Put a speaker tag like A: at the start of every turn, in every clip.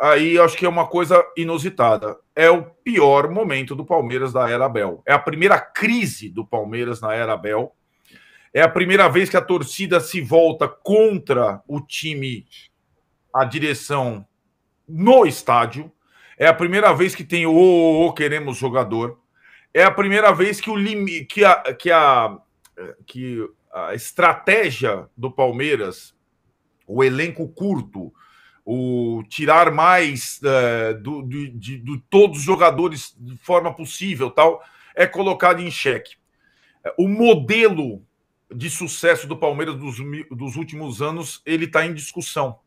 A: aí acho que é uma coisa inusitada. É o pior momento do Palmeiras da era Bel. É a primeira crise do Palmeiras na era Bel. É a primeira vez que a torcida se volta contra o time, a direção no estádio. É a primeira vez que tem o oh, oh, queremos jogador. É a primeira vez que o que a que a que a estratégia do Palmeiras, o elenco curto, o tirar mais uh, do, de, todos os jogadores de forma possível, tal, é colocado em xeque. O modelo de sucesso do Palmeiras dos, dos últimos anos ele está em discussão.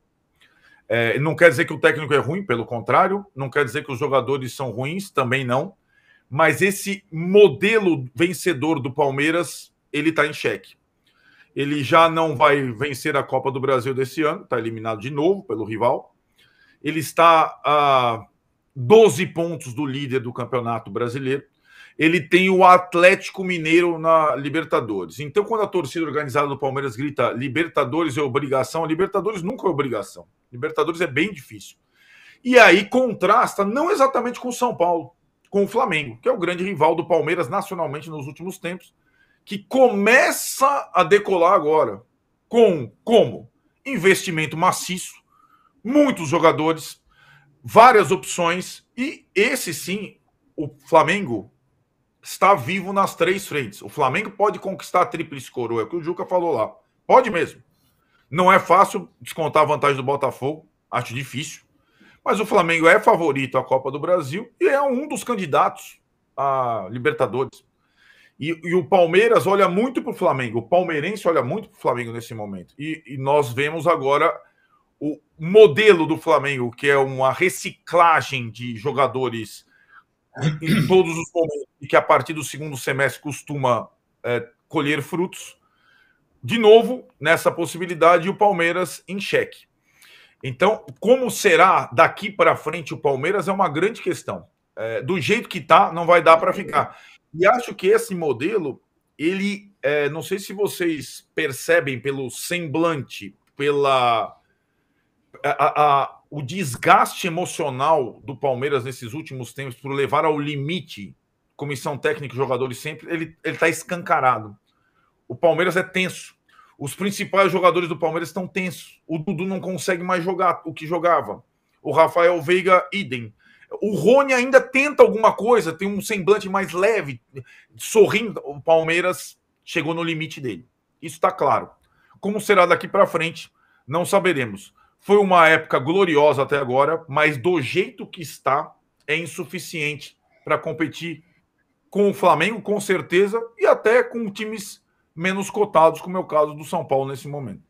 A: É, não quer dizer que o técnico é ruim, pelo contrário, não quer dizer que os jogadores são ruins, também não. Mas esse modelo vencedor do Palmeiras ele está em xeque. Ele já não vai vencer a Copa do Brasil desse ano, está eliminado de novo pelo rival. Ele está a 12 pontos do líder do Campeonato Brasileiro. Ele tem o Atlético Mineiro na Libertadores. Então, quando a torcida organizada do Palmeiras grita Libertadores é obrigação, Libertadores nunca é obrigação. Libertadores é bem difícil. E aí contrasta, não exatamente com o São Paulo, com o Flamengo, que é o grande rival do Palmeiras nacionalmente nos últimos tempos, que começa a decolar agora. Com como? Investimento maciço, muitos jogadores, várias opções, e esse sim, o Flamengo está vivo nas três frentes. O Flamengo pode conquistar a tríplice coroa, é o que o Juca falou lá. Pode mesmo. Não é fácil descontar a vantagem do Botafogo, acho difícil. Mas o Flamengo é favorito à Copa do Brasil e é um dos candidatos a Libertadores. E, e o Palmeiras olha muito para o Flamengo, o palmeirense olha muito para o Flamengo nesse momento. E, e nós vemos agora o modelo do Flamengo, que é uma reciclagem de jogadores em todos os momentos, e que a partir do segundo semestre costuma é, colher frutos. De novo, nessa possibilidade, o Palmeiras em xeque. Então, como será daqui para frente o Palmeiras é uma grande questão. É, do jeito que está não vai dar para ficar. E acho que esse modelo, ele, é, não sei se vocês percebem pelo semblante, pela a, a, o desgaste emocional do Palmeiras nesses últimos tempos por levar ao limite comissão técnica e jogadores sempre, ele está escancarado. O Palmeiras é tenso. Os principais jogadores do Palmeiras estão tensos. O Dudu não consegue mais jogar o que jogava. O Rafael Veiga, idem. O Rony ainda tenta alguma coisa, tem um semblante mais leve, sorrindo. O Palmeiras chegou no limite dele. Isso está claro. Como será daqui para frente, não saberemos. Foi uma época gloriosa até agora, mas do jeito que está, é insuficiente para competir com o Flamengo, com certeza, e até com times menos cotados, como é o caso do São Paulo nesse momento.